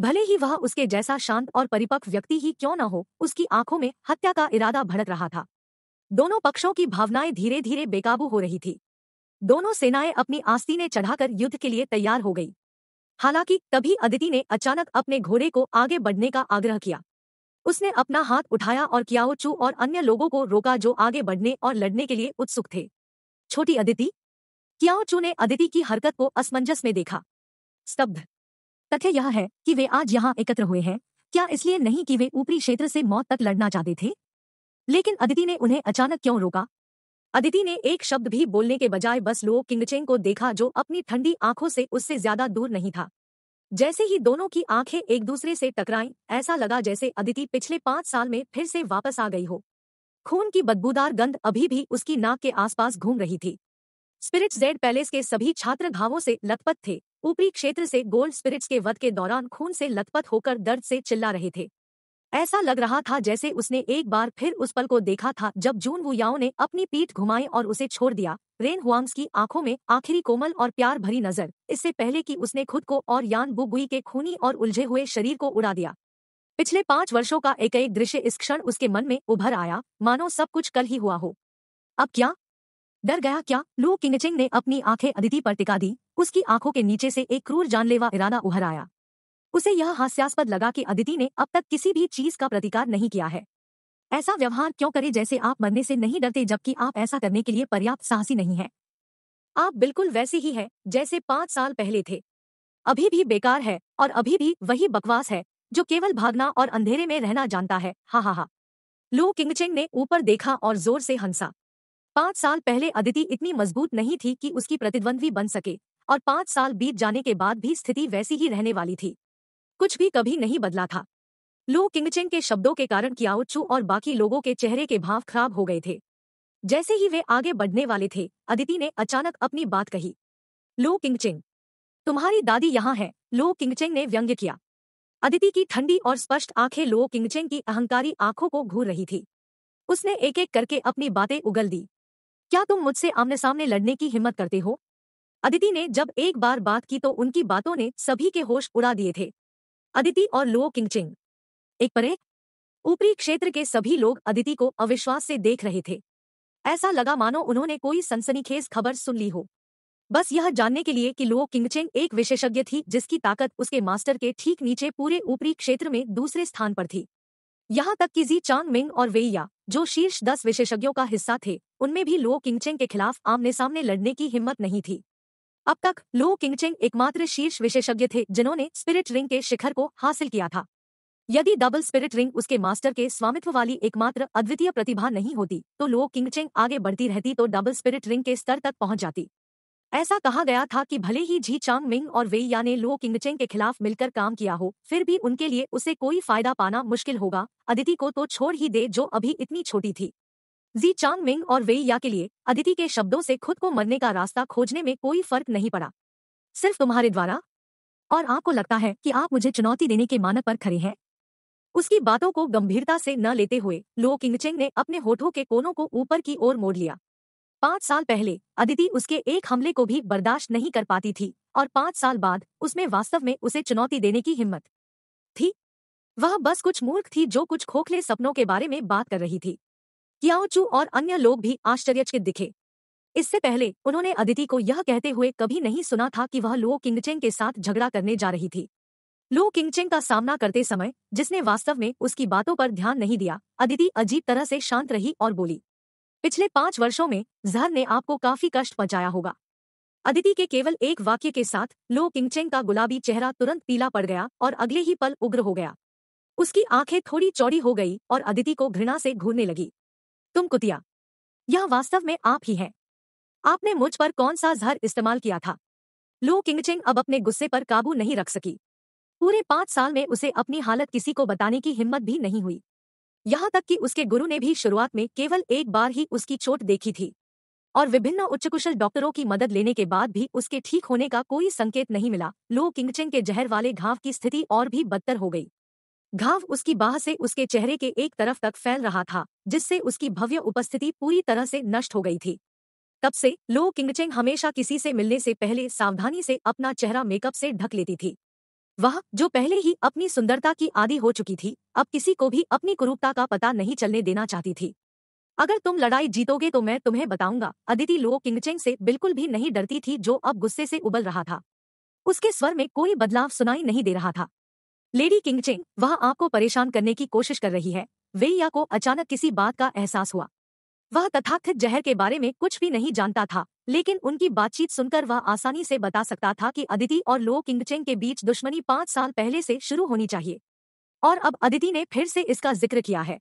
भले ही वह उसके जैसा शांत और परिपक्व व्यक्ति ही क्यों न हो उसकी आंखों में हत्या का इरादा भड़क रहा था दोनों पक्षों की भावनाएं धीरे धीरे बेकाबू हो रही थी दोनों सेनाएं अपनी ने चढ़ाकर युद्ध के लिए तैयार हो गई हालांकि तभी अदिति ने अचानक अपने घोड़े को आगे बढ़ने का आग्रह किया उसने अपना हाथ उठाया और कियाओचू और अन्य लोगों को रोका जो आगे बढ़ने और लड़ने के लिए उत्सुक थे छोटी अदिति कियाओचू ने अदिति की हरकत को असमंजस में देखा स्तब्ध तथ्य यह है कि वे आज यहाँ एकत्र हुए हैं क्या इसलिए नहीं कि वे ऊपरी क्षेत्र से मौत तक लड़ना चाहते थे लेकिन अदिति ने उन्हें अचानक क्यों रोका अदिति ने एक शब्द भी बोलने के बजाय बस लो किंगचेंग को देखा जो अपनी ठंडी आंखों से उससे ज्यादा दूर नहीं था जैसे ही दोनों की आंखें एक दूसरे से टकराई ऐसा लगा जैसे अदिति पिछले पांच साल में फिर से वापस आ गई हो खून की बदबूदार गंध अभी भी उसकी नाक के आसपास घूम रही थी स्पिरिट्स जेड पैलेस के सभी छात्र घावों से लथपथ थे ऊपरी क्षेत्र से गोल्ड स्पिरिट्स के वध के दौरान खून से लथपथ होकर दर्द से चिल्ला रहे थे ऐसा लग रहा था जैसे उसने एक बार फिर उस पल को देखा था जब जून वुयाओ ने अपनी पीठ घुमाई और उसे छोड़ दिया रेन हुआंग्स की आंखों में आखिरी कोमल और प्यार भरी नजर इससे पहले कि उसने खुद को और यान बुबुई के खूनी और उलझे हुए शरीर को उड़ा दिया पिछले पांच वर्षों का एक एक दृश्य इस क्षण उसके मन में उभर आया मानो सब कुछ कल ही हुआ हो अब क्या डर गया क्या लू किंगचिंग ने अपनी आंखें अदिति पर टिका दी उसकी आंखों के नीचे से एक क्रूर जानलेवा इरादा उभर आया उसे यह हास्यास्पद लगा कि अदिति ने अब तक किसी भी चीज का प्रतिकार नहीं किया है ऐसा व्यवहार क्यों करे जैसे आप मरने से नहीं डरते जबकि आप ऐसा करने के लिए पर्याप्त साहसी नहीं है आप बिल्कुल वैसे ही है जैसे पांच साल पहले थे अभी भी बेकार है और अभी भी वही बकवास है जो केवल भागना और अंधेरे में रहना जानता है हा हा हा लू किंगचिंग ने ऊपर देखा और जोर से हंसा पाँच साल पहले अदिति इतनी मजबूत नहीं थी कि उसकी प्रतिद्वंद्वी बन सके और पाँच साल बीत जाने के बाद भी स्थिति वैसी ही रहने वाली थी कुछ भी कभी नहीं बदला था लो किंगचिंग के शब्दों के कारण कियाओचू और बाकी लोगों के चेहरे के भाव खराब हो गए थे जैसे ही वे आगे बढ़ने वाले थे अदिति ने अचानक अपनी बात कही लो किंगचिंग तुम्हारी दादी यहाँ है लो किंगचेंग ने व्यंग्य किया अदिति की ठंडी और स्पष्ट आंखें लो किंगचेंग की अहंकारी आंखों को घूर रही थी उसने एक एक करके अपनी बातें उगल दी क्या तुम मुझसे आमने सामने लड़ने की हिम्मत करते हो अदिति ने जब एक बार बात की तो उनकी बातों ने सभी के होश उड़ा दिए थे अदिति और लुओ किंगचिंग एक परे ऊपरी क्षेत्र के सभी लोग अदिति को अविश्वास से देख रहे थे ऐसा लगा मानो उन्होंने कोई सनसनीखेज खबर सुन ली हो बस यह जानने के लिए कि लुओ किंगचिंग एक विशेषज्ञ थी जिसकी ताकत उसके मास्टर के ठीक नीचे पूरे ऊपरी क्षेत्र में दूसरे स्थान पर थी यहाँ तक कि जी चांग मिंग और वेइया जो शीर्ष दस विशेषज्ञों का हिस्सा थे उनमें भी लो किंगचेंग के खिलाफ आमने सामने लड़ने की हिम्मत नहीं थी अब तक लो किंगचेंग एकमात्र शीर्ष विशेषज्ञ थे जिन्होंने स्पिरिट रिंग के शिखर को हासिल किया था यदि डबल स्पिरिट रिंग उसके मास्टर के स्वामित्व वाली एकमात्र अद्वितीय प्रतिभा नहीं होती तो लो किंगचेंग आगे बढ़ती रहती तो डबल स्पिरिट रिंग के स्तर तक पहुंच जाती ऐसा कहा गया था कि भले ही झी चांग मिंग और वे ने लो किंगचेंग के खिलाफ मिलकर काम किया हो फिर भी उनके लिए उसे कोई फायदा पाना मुश्किल होगा अदिति को तो छोड़ ही दे जो अभी इतनी छोटी थी जी चांग मिंग और वे या के लिए अदिति के शब्दों से खुद को मरने का रास्ता खोजने में कोई फर्क नहीं पड़ा सिर्फ तुम्हारे द्वारा और आपको लगता है कि आप मुझे चुनौती देने के मानक पर खड़े हैं उसकी बातों को गंभीरता से न लेते हुए लो किंगचेंग ने अपने होठों के कोनों को ऊपर की ओर मोड़ लिया पाँच साल पहले अदिति उसके एक हमले को भी बर्दाश्त नहीं कर पाती थी और पाँच साल बाद उसमें वास्तव में उसे चुनौती देने की हिम्मत थी वह बस कुछ मूर्ख थी जो कुछ खोखले सपनों के बारे में बात कर रही थी कियाओचू और अन्य लोग भी आश्चर्यचकित दिखे इससे पहले उन्होंने अदिति को यह कहते हुए कभी नहीं सुना था कि वह लुओ किंगचेंग के साथ झगड़ा करने जा रही थी लो किंगचेंग का सामना करते समय जिसने वास्तव में उसकी बातों पर ध्यान नहीं दिया अदिति अजीब तरह से शांत रही और बोली पिछले पांच वर्षों में जहर ने आपको काफी कष्ट पहुंचाया होगा अदिति के केवल एक वाक्य के साथ लो किंगचेंग का गुलाबी चेहरा तुरंत पीला पड़ गया और अगले ही पल उग्र हो गया उसकी आंखें थोड़ी चौड़ी हो गई और अदिति को घृणा से घूरने लगी तुम कुतिया यह वास्तव में आप ही हैं आपने मुझ पर कौन सा जहर इस्तेमाल किया था लो किंगचेंग अब अपने गुस्से पर काबू नहीं रख सकी पूरे पांच साल में उसे अपनी हालत किसी को बताने की हिम्मत भी नहीं हुई यहां तक कि उसके गुरु ने भी शुरुआत में केवल एक बार ही उसकी चोट देखी थी और विभिन्न उच्चकुशल डॉक्टरों की मदद लेने के बाद भी उसके ठीक होने का कोई संकेत नहीं मिला लो किंगचेंग के जहर वाले घाव की स्थिति और भी बदतर हो गई घाव उसकी बाह से उसके चेहरे के एक तरफ तक फैल रहा था जिससे उसकी भव्य उपस्थिति पूरी तरह से नष्ट हो गई थी तब से लो किंगचेंग हमेशा किसी से मिलने से पहले सावधानी से अपना चेहरा मेकअप से ढक लेती थी वह जो पहले ही अपनी सुंदरता की आदि हो चुकी थी अब किसी को भी अपनी कुरूपता का पता नहीं चलने देना चाहती थी अगर तुम लड़ाई जीतोगे तो मैं तुम्हें बताऊंगा अदिति लो किंगचेंग से बिल्कुल भी नहीं डरती थी जो अब गुस्से से उबल रहा था उसके स्वर में कोई बदलाव सुनाई नहीं दे रहा था लेडी किंगचेंग वह आपको परेशान करने की कोशिश कर रही है वे या को अचानक किसी बात का एहसास हुआ वह तथाकथित जहर के बारे में कुछ भी नहीं जानता था लेकिन उनकी बातचीत सुनकर वह आसानी से बता सकता था कि अदिति और लो किंगचेंग के बीच दुश्मनी पांच साल पहले से शुरू होनी चाहिए और अब अदिति ने फिर से इसका जिक्र किया है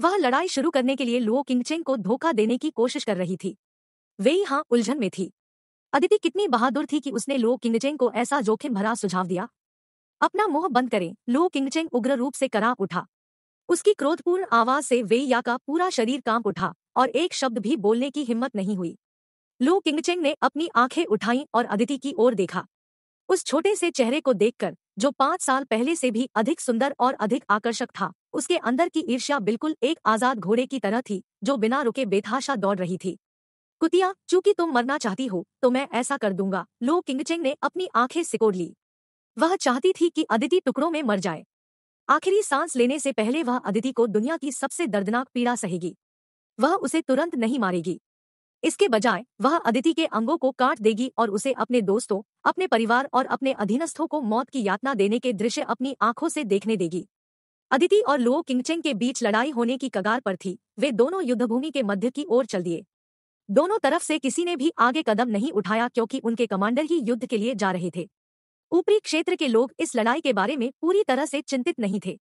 वह लड़ाई शुरू करने के लिए लो किंगचेंग को धोखा देने की कोशिश कर रही थी वे यहां उलझन में थी अदिति कितनी बहादुर थी कि उसने लो किंगचेंग को ऐसा जोखिम भरा सुझाव दिया अपना मुंह बंद करें लो किंगचेंग उग्र रूप से करा उठा उसकी क्रोधपूर्ण आवाज से वेइया का पूरा शरीर कांप उठा और एक शब्द भी बोलने की हिम्मत नहीं हुई लू किंगचेंग ने अपनी आंखें उठाई और अदिति की ओर देखा उस छोटे से चेहरे को देखकर जो पांच साल पहले से भी अधिक सुंदर और अधिक आकर्षक था उसके अंदर की ईर्ष्या बिल्कुल एक आजाद घोड़े की तरह थी जो बिना रुके बेथाशा दौड़ रही थी कुतिया चूंकि तुम मरना चाहती हो तो मैं ऐसा कर दूंगा लो किंगचेंग ने अपनी आंखें सिकोड़ ली वह चाहती थी कि अदिति टुकड़ों में मर जाए आखिरी सांस लेने से पहले वह अदिति को दुनिया की सबसे दर्दनाक पीड़ा सहेगी वह उसे तुरंत नहीं मारेगी इसके बजाय वह अदिति के अंगों को काट देगी और उसे अपने दोस्तों अपने परिवार और अपने अधीनस्थों को मौत की यातना देने के दृश्य अपनी आंखों से देखने देगी अदिति और लुओ किंगचेंग के बीच लड़ाई होने की कगार पर थी वे दोनों युद्धभूमि के मध्य की ओर चल दिए दोनों तरफ से किसी ने भी आगे कदम नहीं उठाया क्योंकि उनके कमांडर ही युद्ध के लिए जा रहे थे ऊपरी क्षेत्र के लोग इस लड़ाई के बारे में पूरी तरह से चिंतित नहीं थे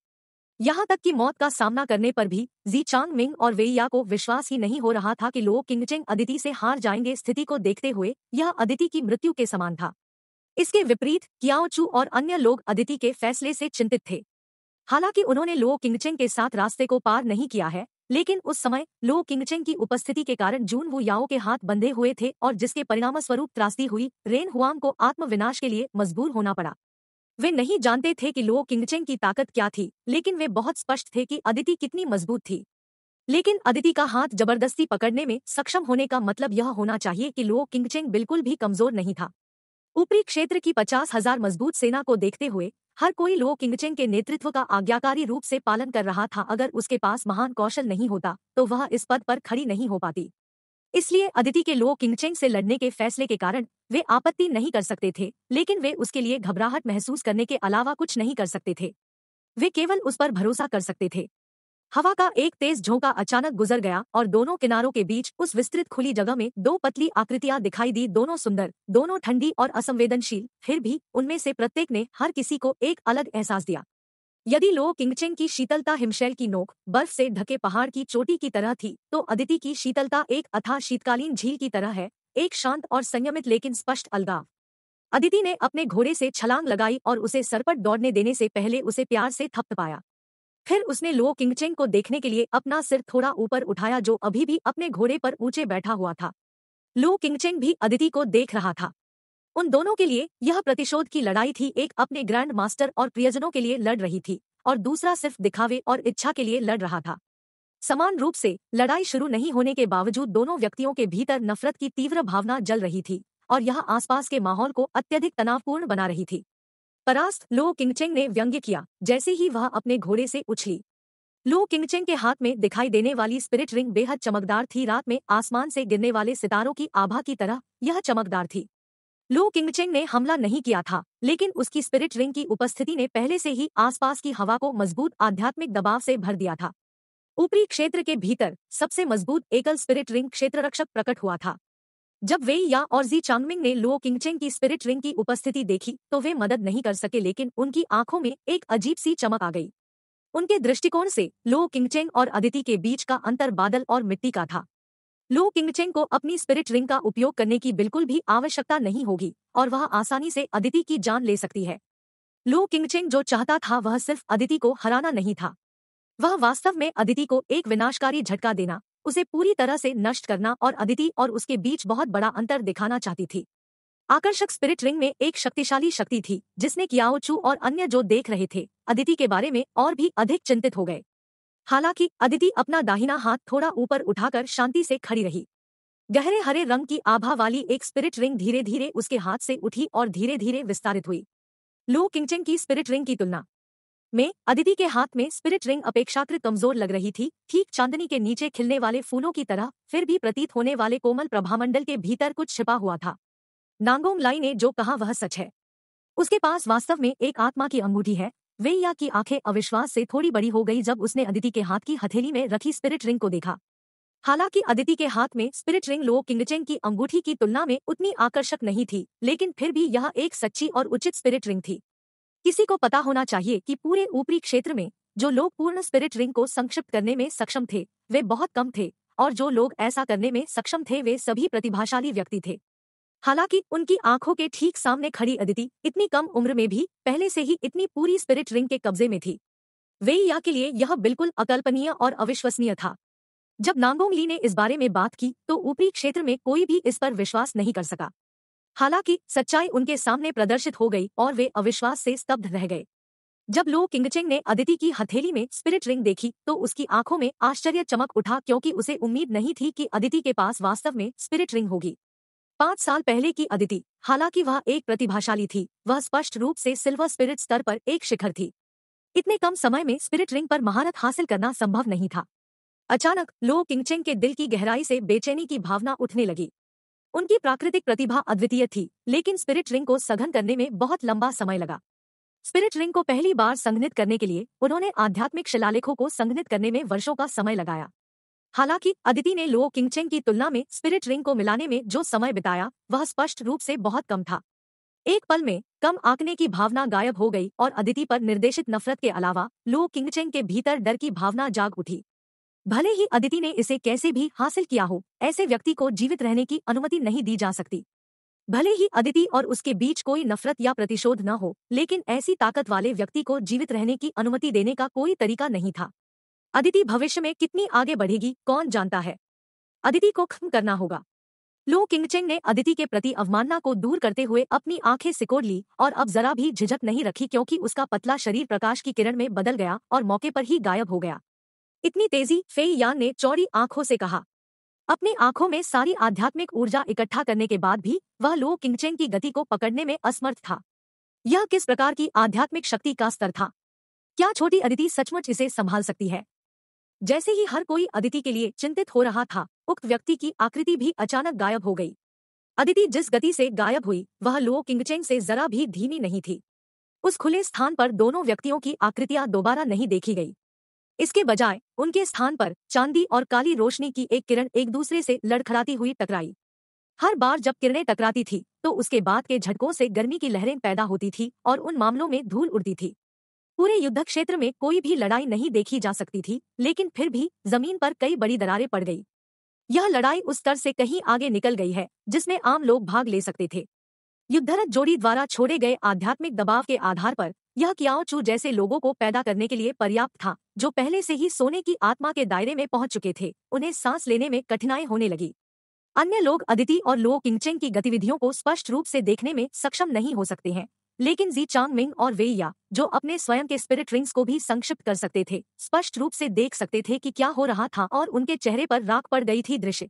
यहाँ तक कि मौत का सामना करने पर भी जी चांग मिंग और वेइया को विश्वास ही नहीं हो रहा था कि लोग किंगचिंग अदिति से हार जाएंगे स्थिति को देखते हुए यह अदिति की मृत्यु के समान था इसके विपरीत कियाओचू और अन्य लोग अदिति के फैसले से चिंतित थे हालांकि उन्होंने लो किंगचेंग के साथ रास्ते को पार नहीं किया है लेकिन उस समय लो किंगचेंग की उपस्थिति के कारण जून वो याओ के हाथ बंधे हुए थे और जिसके परिणाम स्वरूप त्रासदी हुई रेन हुआंग को आत्मविनाश के लिए मजबूर होना पड़ा वे नहीं जानते थे कि लो किंगचेंग की ताकत क्या थी लेकिन वे बहुत स्पष्ट थे कि अदिति कितनी मजबूत थी लेकिन अदिति का हाथ जबरदस्ती पकड़ने में सक्षम होने का मतलब यह होना चाहिए कि लो किंगचेंग बिल्कुल भी कमजोर नहीं था ऊपरी क्षेत्र की पचास हजार मजबूत सेना को देखते हुए हर कोई लो किंगचेंग के नेतृत्व का आज्ञाकारी रूप से पालन कर रहा था अगर उसके पास महान कौशल नहीं होता तो वह इस पद पर खड़ी नहीं हो पाती इसलिए अदिति के लो किंगचेंग से लड़ने के फैसले के कारण वे आपत्ति नहीं कर सकते थे लेकिन वे उसके लिए घबराहट महसूस करने के अलावा कुछ नहीं कर सकते थे वे केवल उस पर भरोसा कर सकते थे हवा का एक तेज झोंका अचानक गुजर गया और दोनों किनारों के बीच उस विस्तृत खुली जगह में दो पतली आकृतियां दिखाई दी दोनों सुंदर दोनों ठंडी और असंवेदनशील फिर भी उनमें से प्रत्येक ने हर किसी को एक अलग एहसास दिया यदि लो किंगचेंग की शीतलता हिमशैल की नोक बर्फ से ढके पहाड़ की चोटी की तरह थी तो अदिति की शीतलता एक अथा शीतकालीन झील की तरह है एक शांत और संयमित लेकिन स्पष्ट अलगाव अदिति ने अपने घोड़े से छलांग लगाई और उसे सरपट दौड़ने देने से पहले उसे प्यार से थपथपाया फिर उसने लो किंगचेंग को देखने के लिए अपना सिर थोड़ा ऊपर उठाया जो अभी भी अपने घोड़े पर ऊंचे बैठा हुआ था लो किंगचेंग भी अदिति को देख रहा था उन दोनों के लिए यह प्रतिशोध की लड़ाई थी एक अपने ग्रैंड मास्टर और प्रियजनों के लिए लड़ रही थी और दूसरा सिर्फ दिखावे और इच्छा के लिए लड़ रहा था समान रूप से लड़ाई शुरू नहीं होने के बावजूद दोनों व्यक्तियों के भीतर नफरत की तीव्र भावना जल रही थी और यह आसपास के माहौल को अत्यधिक तनावपूर्ण बना रही थी परास्त लो किंगचेंग ने व्यंग्य किया जैसे ही वह अपने घोड़े से उछली लो किंगचेंग के हाथ में दिखाई देने वाली स्पिरिट रिंग बेहद चमकदार थी रात में आसमान से गिरने वाले सितारों की आभा की तरह यह चमकदार थी लो किंगचेंग ने हमला नहीं किया था लेकिन उसकी स्पिरिट रिंग की उपस्थिति ने पहले से ही आसपास की हवा को मजबूत आध्यात्मिक दबाव से भर दिया था ऊपरी क्षेत्र के भीतर सबसे मजबूत एकल स्पिरिट रिंग क्षेत्र रक्षक प्रकट हुआ था जब वे या और जी चांगमिंग ने लुओ किंगचेंग की स्पिरिट रिंग की उपस्थिति देखी तो वे मदद नहीं कर सके लेकिन उनकी आंखों में एक अजीब सी चमक आ गई उनके दृष्टिकोण से लुओ किंगचेंग और अदिति के बीच का अंतर बादल और मिट्टी का था लुओ किंगचेंग को अपनी स्पिरिट रिंग का उपयोग करने की बिल्कुल भी आवश्यकता नहीं होगी और वह आसानी से अदिति की जान ले सकती है लुओ किंगचेंग जो चाहता था वह सिर्फ अदिति को हराना नहीं था वह वास्तव में अदिति को एक विनाशकारी झटका देना उसे पूरी तरह से नष्ट करना और अदिति और उसके बीच बहुत बड़ा अंतर दिखाना चाहती थी आकर्षक स्पिरिट रिंग में एक शक्तिशाली शक्ति थी जिसने कियाओचू और अन्य जो देख रहे थे अदिति के बारे में और भी अधिक चिंतित हो गए हालांकि अदिति अपना दाहिना हाथ थोड़ा ऊपर उठाकर शांति से खड़ी रही गहरे हरे रंग की आभा वाली एक स्पिरिट रिंग धीरे धीरे उसके हाथ से उठी और धीरे धीरे विस्तारित हुई लो किंगचिंग की स्पिरिट रिंग की तुलना में अदिति के हाथ में स्पिरिट रिंग अपेक्षाकृत कमजोर लग रही थी ठीक चांदनी के नीचे खिलने वाले फूलों की तरह फिर भी प्रतीत होने वाले कोमल प्रभामंडल के भीतर कुछ छिपा हुआ था नांगोम लाई ने जो कहा वह सच है उसके पास वास्तव में एक आत्मा की अंगूठी है वे या की आंखें अविश्वास से थोड़ी बड़ी हो गई जब उसने अदिति के हाथ की हथेली में रखी स्पिरिट रिंग को देखा हालांकि अदिति के हाथ में स्पिरिट रिंग लो किंगचेंग की अंगूठी की तुलना में उतनी आकर्षक नहीं थी लेकिन फिर भी यह एक सच्ची और उचित स्पिरिट रिंग थी किसी को पता होना चाहिए कि पूरे ऊपरी क्षेत्र में जो लोग पूर्ण स्पिरिट रिंग को संक्षिप्त करने में सक्षम थे वे बहुत कम थे और जो लोग ऐसा करने में सक्षम थे वे सभी प्रतिभाशाली व्यक्ति थे हालांकि उनकी आंखों के ठीक सामने खड़ी अदिति इतनी कम उम्र में भी पहले से ही इतनी पूरी स्पिरिट रिंग के कब्जे में थी वे या के लिए यह बिल्कुल अकल्पनीय और अविश्वसनीय था जब नांगोंगली ने इस बारे में बात की तो ऊपरी क्षेत्र में कोई भी इस पर विश्वास नहीं कर सका हालांकि सच्चाई उनके सामने प्रदर्शित हो गई और वे अविश्वास से स्तब्ध रह गए जब लो किंगचेंग ने अदिति की हथेली में स्पिरिट रिंग देखी तो उसकी आंखों में आश्चर्य चमक उठा क्योंकि उसे उम्मीद नहीं थी कि अदिति के पास वास्तव में स्पिरिट रिंग होगी पांच साल पहले की अदिति हालांकि वह एक प्रतिभाशाली थी वह स्पष्ट रूप से सिल्वर स्पिरिट स्तर पर एक शिखर थी इतने कम समय में स्पिरिट रिंग पर महारत हासिल करना संभव नहीं था अचानक लो किंगचेंग के दिल की गहराई से बेचैनी की भावना उठने लगी उनकी प्राकृतिक प्रतिभा अद्वितीय थी लेकिन स्पिरिट रिंग को सघन करने में बहुत लंबा समय लगा स्पिरिट रिंग को पहली बार संघनित करने के लिए उन्होंने आध्यात्मिक शिलालेखों को संघनित करने में वर्षों का समय लगाया हालांकि अदिति ने लुओ किंगचेंग की तुलना में स्पिरिट रिंग को मिलाने में जो समय बिताया वह स्पष्ट रूप से बहुत कम था एक पल में कम आंकने की भावना गायब हो गई और अदिति पर निर्देशित नफरत के अलावा लुओ किंगचेंग के भीतर डर की भावना जाग उठी भले ही अदिति ने इसे कैसे भी हासिल किया हो ऐसे व्यक्ति को जीवित रहने की अनुमति नहीं दी जा सकती भले ही अदिति और उसके बीच कोई नफरत या प्रतिशोध न हो लेकिन ऐसी ताकत वाले व्यक्ति को जीवित रहने की अनुमति देने का कोई तरीका नहीं था अदिति भविष्य में कितनी आगे बढ़ेगी कौन जानता है अदिति को खत्म करना होगा लो किंगचेंग ने अदिति के प्रति अवमानना को दूर करते हुए अपनी आंखें सिकोड़ ली और अब जरा भी झिझक नहीं रखी क्योंकि उसका पतला शरीर प्रकाश की किरण में बदल गया और मौके पर ही गायब हो गया इतनी तेजी फेई यान ने चौड़ी आंखों से कहा अपनी आंखों में सारी आध्यात्मिक ऊर्जा इकट्ठा करने के बाद भी वह लो किंगचेंग की गति को पकड़ने में असमर्थ था यह किस प्रकार की आध्यात्मिक शक्ति का स्तर था क्या छोटी अदिति सचमुच इसे संभाल सकती है जैसे ही हर कोई अदिति के लिए चिंतित हो रहा था उक्त व्यक्ति की आकृति भी अचानक गायब हो गई अदिति जिस गति से गायब हुई वह लो किंगचेंग से जरा भी धीमी नहीं थी उस खुले स्थान पर दोनों व्यक्तियों की आकृतियां दोबारा नहीं देखी गई इसके बजाय उनके स्थान पर चांदी और काली रोशनी की एक किरण एक दूसरे से लड़खड़ाती हुई टकराई हर बार जब किरणें टकराती थी तो उसके बाद के झटकों से गर्मी की लहरें पैदा होती थी और उन मामलों में धूल उड़ती थी पूरे युद्ध क्षेत्र में कोई भी लड़ाई नहीं देखी जा सकती थी लेकिन फिर भी जमीन पर कई बड़ी दरारें पड़ गई यह लड़ाई उस स्तर से कहीं आगे निकल गई है जिसमें आम लोग भाग ले सकते थे युद्धरत जोड़ी द्वारा छोड़े गए आध्यात्मिक दबाव के आधार पर यह कियाओ चू जैसे लोगों को पैदा करने के लिए पर्याप्त था जो पहले से ही सोने की आत्मा के दायरे में पहुंच चुके थे उन्हें सांस लेने में कठिनाई होने लगी अन्य लोग अदिति और लो किंगचेंग की गतिविधियों को स्पष्ट रूप से देखने में सक्षम नहीं हो सकते हैं लेकिन जी चांग मिंग और वे या जो अपने स्वयं के स्पिरिट रिंग्स को भी संक्षिप्त कर सकते थे स्पष्ट रूप से देख सकते थे कि क्या हो रहा था और उनके चेहरे पर राख पड़ गई थी दृश्य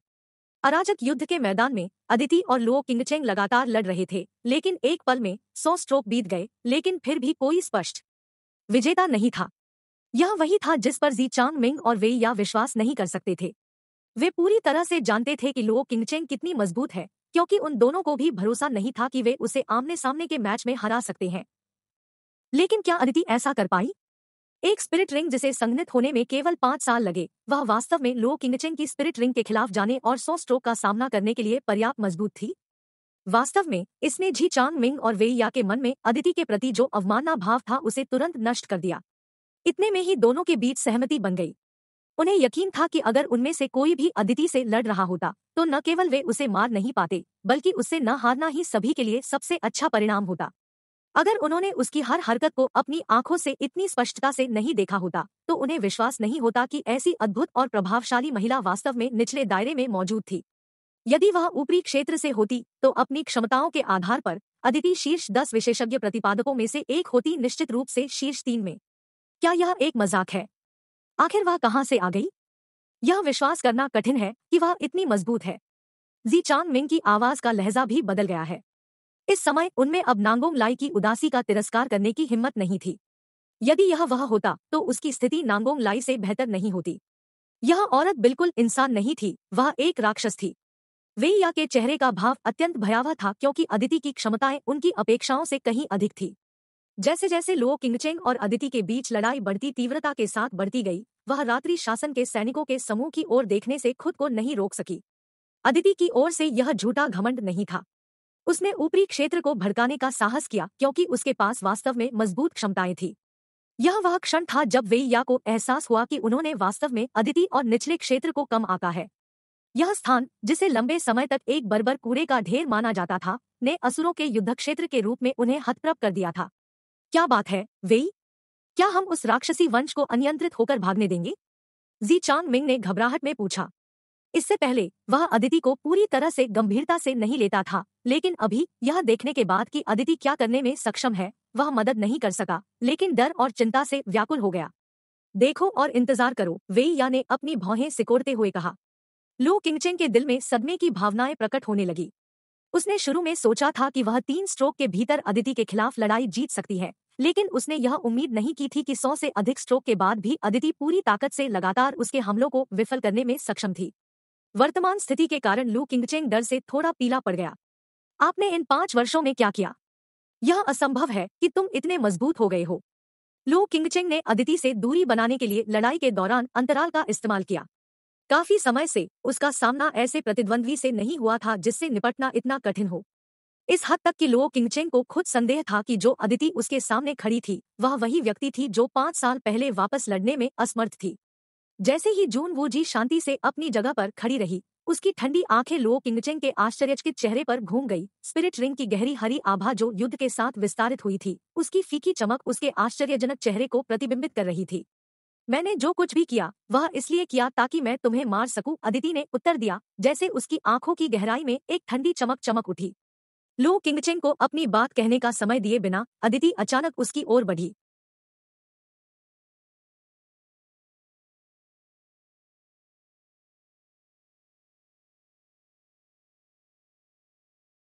अराजक युद्ध के मैदान में अदिति और लुओ किंगचेंग लगातार लड़ रहे थे लेकिन एक पल में सौ स्ट्रोक बीत गए लेकिन फिर भी कोई स्पष्ट विजेता नहीं था यह वही था जिस पर जी चांग मिंग और वे या विश्वास नहीं कर सकते थे वे पूरी तरह से जानते थे कि लुओ किंगचेंग कितनी मजबूत है क्योंकि उन दोनों को भी भरोसा नहीं था कि वे उसे आमने सामने के मैच में हरा सकते हैं लेकिन क्या अदिति ऐसा कर पाई एक स्पिरिट रिंग जिसे संगनित होने में केवल पाँच साल लगे वह वास्तव में लो किंगचिंग की स्पिरिट रिंग के खिलाफ जाने और सौ स्ट्रोक का सामना करने के लिए पर्याप्त मजबूत थी वास्तव में इसने झी चांग मिंग और या के मन में अदिति के प्रति जो अवमानना भाव था उसे तुरंत नष्ट कर दिया इतने में ही दोनों के बीच सहमति बन गई उन्हें यकीन था कि अगर उनमें से कोई भी अदिति से लड़ रहा होता तो न केवल वे उसे मार नहीं पाते बल्कि उससे न हारना ही सभी के लिए सबसे अच्छा परिणाम होता अगर उन्होंने उसकी हर हरकत को अपनी आंखों से इतनी स्पष्टता से नहीं देखा होता तो उन्हें विश्वास नहीं होता कि ऐसी अद्भुत और प्रभावशाली महिला वास्तव में निचले दायरे में मौजूद थी यदि वह ऊपरी क्षेत्र से होती तो अपनी क्षमताओं के आधार पर अदिति शीर्ष दस विशेषज्ञ प्रतिपादकों में से एक होती निश्चित रूप से शीर्ष तीन में क्या यह एक मजाक है आखिर वह कहाँ से आ गई यह विश्वास करना कठिन है कि वह इतनी मजबूत है जी चांग मिंग की आवाज का लहजा भी बदल गया है इस समय उनमें अब नांगोंग लाई की उदासी का तिरस्कार करने की हिम्मत नहीं थी यदि यह वह होता तो उसकी स्थिति नांगोंग लाई से बेहतर नहीं होती यह औरत बिल्कुल इंसान नहीं थी वह एक राक्षस थी वे या के चेहरे का भाव अत्यंत भयावह था क्योंकि अदिति की क्षमताएं उनकी अपेक्षाओं से कहीं अधिक थी जैसे जैसे लो किंगचेंग और अदिति के बीच लड़ाई बढ़ती तीव्रता के साथ बढ़ती गई वह रात्रि शासन के सैनिकों के समूह की ओर देखने से खुद को नहीं रोक सकी अदिति की ओर से यह झूठा घमंड नहीं था उसने ऊपरी क्षेत्र को भड़काने का साहस किया क्योंकि उसके पास वास्तव में मजबूत क्षमताएं थी यह वह क्षण था जब या को एहसास हुआ कि उन्होंने वास्तव में अदिति और निचले क्षेत्र को कम आका है यह स्थान जिसे लंबे समय तक एक बर्बर कूड़े का ढेर माना जाता था ने असुरों के युद्ध क्षेत्र के रूप में उन्हें हतप्रभ कर दिया था क्या बात है वेई क्या हम उस राक्षसी वंश को अनियंत्रित होकर भागने देंगे जी चांग मिंग ने घबराहट में पूछा इससे पहले वह अदिति को पूरी तरह से गंभीरता से नहीं लेता था लेकिन अभी यह देखने के बाद कि अदिति क्या करने में सक्षम है वह मदद नहीं कर सका लेकिन डर और चिंता से व्याकुल हो गया देखो और इंतजार करो वे या ने अपनी भौहें सिकोड़ते हुए कहा लू किंगचेंग के दिल में सदमे की भावनाएं प्रकट होने लगी उसने शुरू में सोचा था कि वह तीन स्ट्रोक के भीतर अदिति के खिलाफ लड़ाई जीत सकती है लेकिन उसने यह उम्मीद नहीं की थी कि सौ से अधिक स्ट्रोक के बाद भी अदिति पूरी ताकत से लगातार उसके हमलों को विफल करने में सक्षम थी वर्तमान स्थिति के कारण लू किंगचेंग डर से थोड़ा पीला पड़ गया आपने इन पांच वर्षों में क्या किया यह असंभव है कि तुम इतने मजबूत हो गए हो लू किंगचेंग ने अदिति से दूरी बनाने के लिए लड़ाई के दौरान अंतराल का इस्तेमाल किया काफी समय से उसका सामना ऐसे प्रतिद्वंद्वी से नहीं हुआ था जिससे निपटना इतना कठिन हो इस हद तक कि लुओ किंगचेंग को खुद संदेह था कि जो अदिति उसके सामने खड़ी थी वह वही व्यक्ति थी जो पांच साल पहले वापस लड़ने में असमर्थ थी जैसे ही जून वो जी शांति से अपनी जगह पर खड़ी रही उसकी ठंडी आंखें लो किंगचेंग के आश्चर्यचकित चेहरे पर घूम गई स्पिरिट रिंग की गहरी हरी आभा जो युद्ध के साथ विस्तारित हुई थी उसकी फीकी चमक उसके आश्चर्यजनक चेहरे को प्रतिबिंबित कर रही थी मैंने जो कुछ भी किया वह इसलिए किया ताकि मैं तुम्हें मार सकूं अदिति ने उत्तर दिया जैसे उसकी आंखों की गहराई में एक ठंडी चमक चमक उठी लो किंगचेंग को अपनी बात कहने का समय दिए बिना अदिति अचानक उसकी ओर बढ़ी